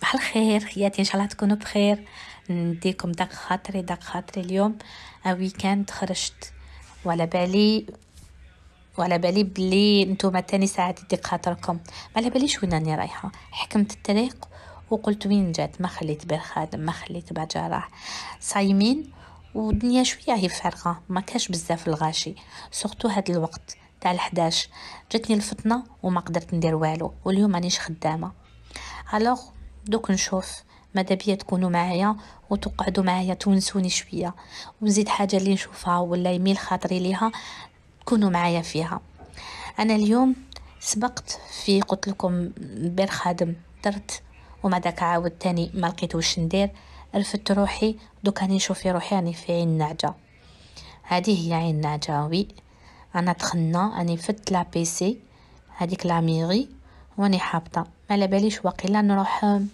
صباح الخير خياتي ان شاء الله تكونوا بخير نديكم داك خاطري داك خاطري اليوم ويكاند خرجت وعلى بالي وعلى بالي بلي نتوما تاني ساعات يديك خاطركم ما على باليش وين راني رايحه حكمت الطريق وقلت وين جات ما خليت بير خادم ما خليت بير جراح صايمين والدنيا شويه هي فارغه ما كاش بزاف الغاشي سورتو هاد الوقت تاع ال11 جاتني الفطنه وما قدرت ندير والو واليوم مانيش خدامه الوغ دوك نشوف ماذا بيا تكونوا معايا وتقعدوا معايا تونسوني شويه ونزيد حاجه اللي نشوفها ولا يميل خاطري ليها تكونوا معايا فيها انا اليوم سبقت في قلت لكم بير خادم درت وما داك عاود تاني ما لقيتوش ندير رفدت روحي دوك راني نشوف في روحي راني في عين نعجه هذه هي عين نعجه وي انا دخلنا راني فت لا بيسي هذيك لاميغي وراني حابطه ما على باليش واقيلا نروح وين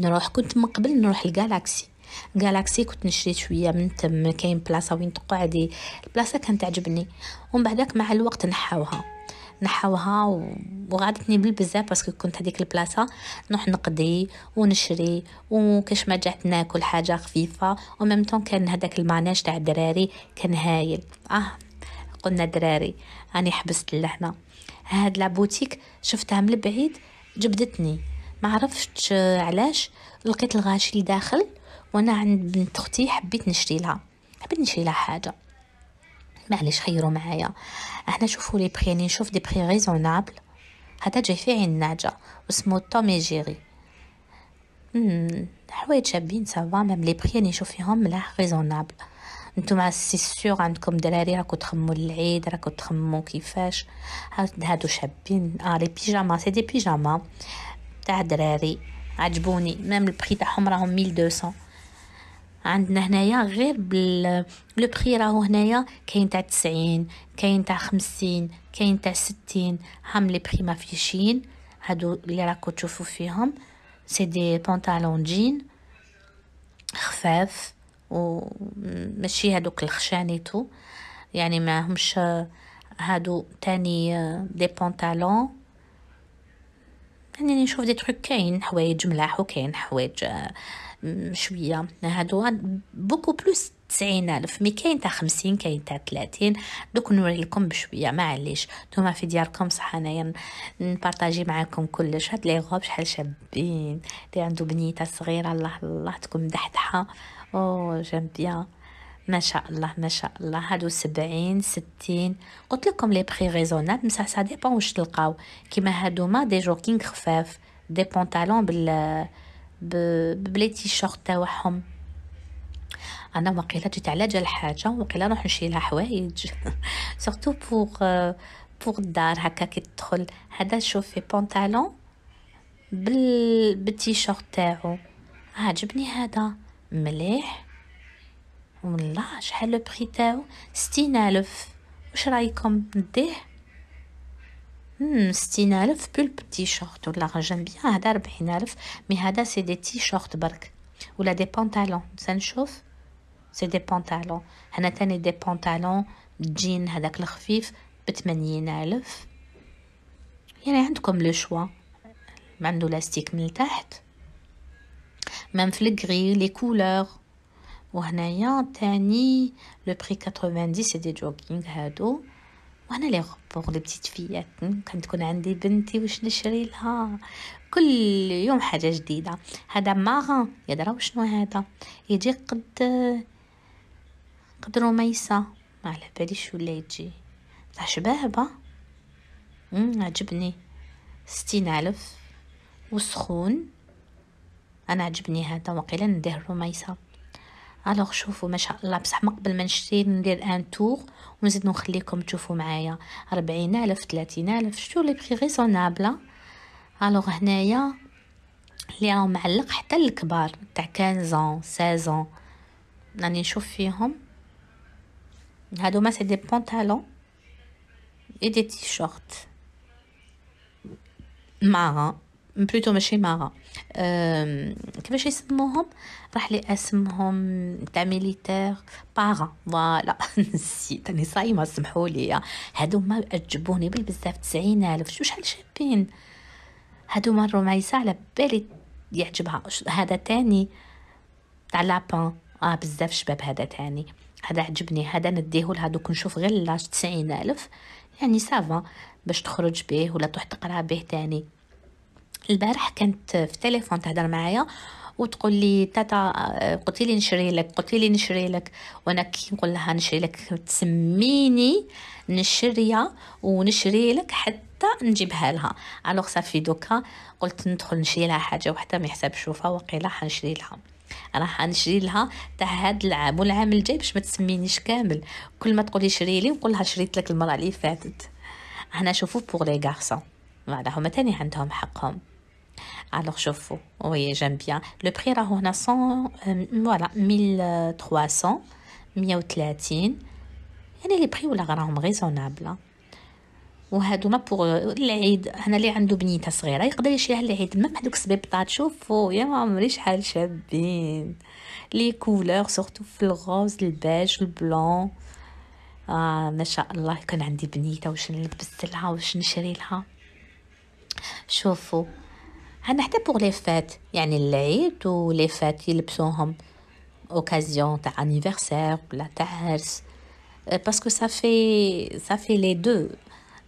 نروح كنت من قبل نروح الجالاكسي جالاكسي كنت نشريت شويه من تم كاين بلاصه وين تقعدي البلاصه كانت تعجبني ومن بعدك مع الوقت نحاوها نحاوها وغادتني بالبزاف باسكو كنت هذيك البلاصه نروح نقضي ونشري وكاش ما جات ناكل حاجه خفيفه وميم طون كان هذاك الماناج تاع الدراري كان هايل اه قلنا دراري راني حبست لهنا هاد لابوتيك شفتها من البعيد جبدتني ما عرفتش آه، علاش لقيت الغاشي لداخل وانا عند بنت اختي حبيت نشري لها حبيت نشري لها حاجه معليش خيروا معايا احنا شوفوا لي يعني بري نشوف دي بري ريزونابل هذا جاي في عين ناجا واسمو تومي جيري حوايج شابين سافا مام لي بري نشوف فيهم ملاح ريزونابل نتوما سي سيغ عندكم دراري راكو تخمو العيد راكو تخمو كيفاش هادو شابين اه لي بيجاما سي دي بيجاما تاع دراري عجبوني ميم البري تاعهم راهم 1200 عندنا هنايا غير بال لو بري راهو هنايا كاين تاع 90 كاين تاع 50 كاين تاع 60 هم لي بري مافيشين هادو اللي راكو تشوفو فيهم سي دي بونطالون جين خفاف ومشي هادوك الخشانيتو يعني ما همش هادو تاني دي آه، بونطالون يعني نشوف دي تروك كاين حوايج ملاح وكاين حوايج آه، شويه هادو بوكو بلوس تسعين ألف مي كاين تاع خمسين كاين تاع تلاتين دوك نوريلكم بشوية معليش نتوما في دياركم صح أنايا نبارطاجي معاكم كلش هاد لي غوب شحال شابين لي عندو بنيتة صغيرة الله الله تكون مدحدحة اوه جيم بيان ما شاء الله ما شاء الله هادو سبعين ستين قلت لكم لي بخي غيزونات بصح سا ديبون واش تلقاو كيما هادوما دي جوكينغ خفاف دي بونطالون بال بلي تي شورت تاعهم انا وقيلا جيت على جال حاجه وقيلا نروح نشري لها حوايج سورتو بوغ بوغ الدار هكا كي تدخل هذا شوفي بونطالون بال شورت تاعو عجبني هذا مليح والله شحال لو بري تاعو ستين الف واش رايكم نديه ستين الف بولب تي شورت ولا جيم بيان هذا ربعين الف مي هذا سي دي تي شورت برك ولا دي بونطالون سنشوف سي دي بونطالون هنا تاني دي بونطالون جين هذاك الخفيف بثمانين الف يعني عندكم لو شوا عنده لاستيك من تحت même في الكغي لي كولور وهنايا تاني لو بري 90 سي دي جوغينغ هادو وهنا لي غبوغ لي بتيت فيات كان تكون عندي بنتي واش نشري لها كل يوم حاجه جديده هذا ماغا يدرا وشنو هذا يجي قد قد رميسه ما على باليش ولا يجي تاع شبابه عجبني ستين الف وسخون انا عجبني هذا وقيلا نديه الرميسه الوغ شوفوا ما شاء الله بصح ما قبل ما نشري ندير ان تور ونزيد نخليكم تشوفوا معايا ربعين الف الف شتو لي بخي ريزونابل الوغ هنايا لي راه معلق حتى الكبار تاع 15 سازون راني نشوف فيهم هادو ما سي دي بونطالون اي دي تيشورت مارا بلوتو ماشي ماغا كيفاش يسموهم راح لي اسمهم تاع ميليتير باغا فوالا نسيت راني صايمه سمحوا لي هادو ما عجبوني بالبزاف 90000 شو شحال شابين هادو مروا معيسا على بالي يعجبها هذا تاني تاع لابان اه بزاف شباب هذا تاني هذا عجبني هذا نديه لهادوك نشوف غير لاش 90000 يعني سافا باش تخرج به ولا تروح تقرا به تاني البارح كانت في تليفون تهضر معايا وتقول لي تاتا قلتي لي نشري لك قلتي لي نشري لك وانا كي نقول لها نشري لك تسميني نشريا ونشري لك حتى نجيبها لها الوغ صافي دوكا قلت ندخل نشري لها حاجه وحده ما يحسب شوفها وقيلا حنشري لها راح نشري لها تاع هاد العام والعام الجاي باش ما تسمينيش كامل كل ما تقولي شري لي نقول لها شريت لك المره اللي فاتت هنا شوفوا بوغ لي غارسون هما تاني عندهم حقهم alors je الوغ oui j'aime bien le prix là on a 100 euh, voilà 1300 130 يعني لي بري ولا راهم ريزونابل وهادوما بوغ العيد انا اللي عنده بنيته صغيره يقدر يشريها للعيد ما هذوك السبيبطات شوفوا يا عمري شحال شابين لي كولور سورتو في الغوز البيج البلون آه ما شاء الله كان عندي بنيته واش نلبس لها واش نشري لها شوفوا انا حتى بوغ لي فات يعني العيد ولي فات يلبسوهم اوكازيون تاع انيفرسير ولا تاع عرس باسكو صافي صافي لي دو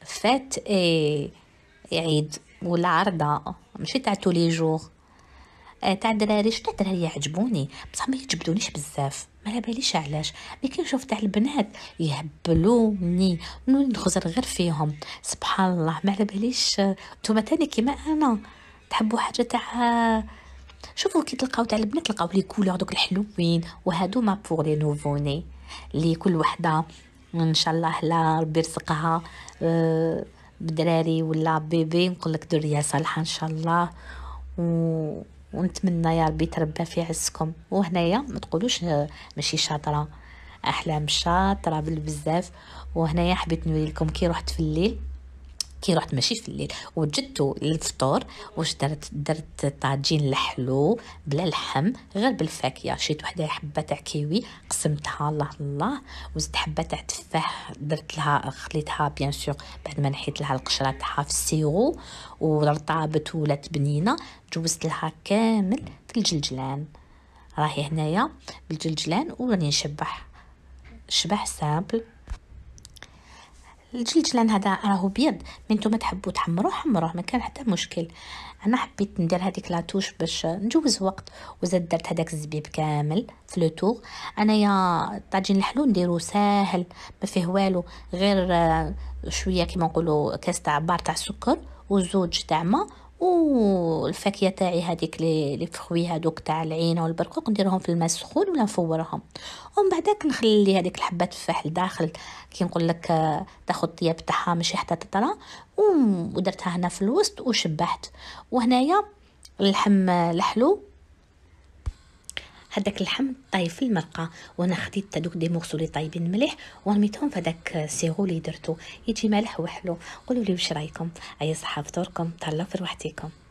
فات اي عيد ولا عرضه ماشي تاع تو لي جور تاع الدراري شتا دراري يعجبوني بصح ما يجبدونيش بزاف ما على باليش علاش مي كي نشوف تاع البنات يهبلوني نخزر غير فيهم سبحان الله ما على باليش آه، نتوما تاني كيما انا تحبوا حاجه تاع شوفوا كي تلقاو تاع البنات تلقاو لي كولور دوك الحلوين وهادو ما بور لي نوفوني لي كل وحده ان شاء الله لا ربي يرزقها آه، بدراري ولا بيبي نقول لك دريه صالحه ان شاء الله و... ونتمنى يا ربي تربى في عزكم وهنايا ما تقولوش آه، ماشي شاطره احلام شاطره بالبزاف وهنايا حبيت نوري لكم كي رحت في الليل كي رحت ماشي في الليل وجدتو للفطور واش درت درت طاجين الحلو بلا لحم غير بالفاكهه شريت وحده حبه تاع كيوي قسمتها الله الله وزدت حبه تاع تفاح درت لها خليتها بيان سور بعد ما نحيت لها القشره تاعها في السيغو ورطابت ولات بنينه جوزت لها كامل في الجلجلان راهي هنايا بالجلجلان وراني نشبح شبح سامبل الجلجلان هذا راهو بيض من نتوما تحبوا تحمروه حمروه ما كان حتى مشكل انا حبيت ندير هذيك لاتوش باش نجوز وقت وزاد درت هذاك الزبيب كامل في لو لوتور انايا الطاجين الحلو نديرو ساهل ما فيه والو غير شويه كيما نقولوا كاس تاع بار تاع السكر وزوج تاع ما والفاكهه تاعي هذيك لي فخوي هذوك تاع العينه والبرقوق نديرهم في الماء السخون ولا نفورهم ومن بعدك نخلي هذيك الحبات تفاح لداخل كي نقول لك آه، تاخذ الطياب تاعها ماشي حتى تطرى ودرتها هنا في الوسط وشبحت وهنايا اللحم الحلو آه، هذاك اللحم طايب في المرقه وانا خديت هذوك دي مورسو لي طايبين مليح ونميتهم في هذاك سيغو اللي درتو يجي مالح وحلو قولوا لي واش رايكم اي صحه فطوركم تهلاو في روحتيكم